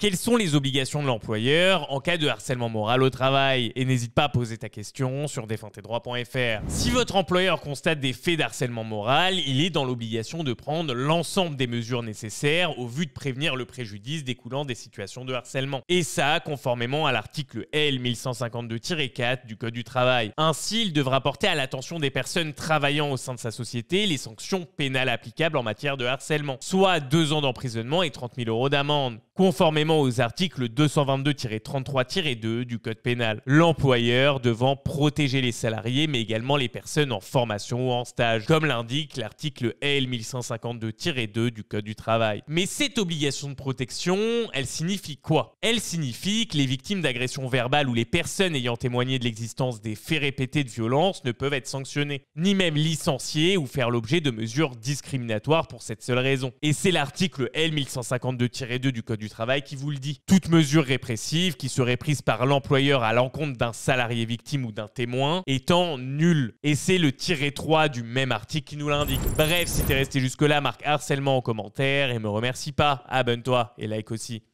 Quelles sont les obligations de l'employeur en cas de harcèlement moral au travail Et n'hésite pas à poser ta question sur défendtesdroits.fr. Si votre employeur constate des faits d'harcèlement moral, il est dans l'obligation de prendre l'ensemble des mesures nécessaires au vu de prévenir le préjudice découlant des situations de harcèlement. Et ça, conformément à l'article L 1152-4 du Code du travail. Ainsi, il devra porter à l'attention des personnes travaillant au sein de sa société les sanctions pénales applicables en matière de harcèlement, soit deux ans d'emprisonnement et 30 000 euros d'amende. Conformément aux articles 222-33-2 du Code pénal. L'employeur devant protéger les salariés mais également les personnes en formation ou en stage, comme l'indique l'article L1152-2 du Code du travail. Mais cette obligation de protection, elle signifie quoi Elle signifie que les victimes d'agressions verbales ou les personnes ayant témoigné de l'existence des faits répétés de violence ne peuvent être sanctionnées, ni même licenciées ou faire l'objet de mesures discriminatoires pour cette seule raison. Et c'est l'article L1152-2 du Code du travail qui vous le dit. Toute mesure répressive qui serait prise par l'employeur à l'encontre d'un salarié victime ou d'un témoin étant nulle. Et c'est le tiré 3 du même article qui nous l'indique. Bref, si t'es resté jusque-là, marque harcèlement en commentaire et me remercie pas. Abonne-toi et like aussi.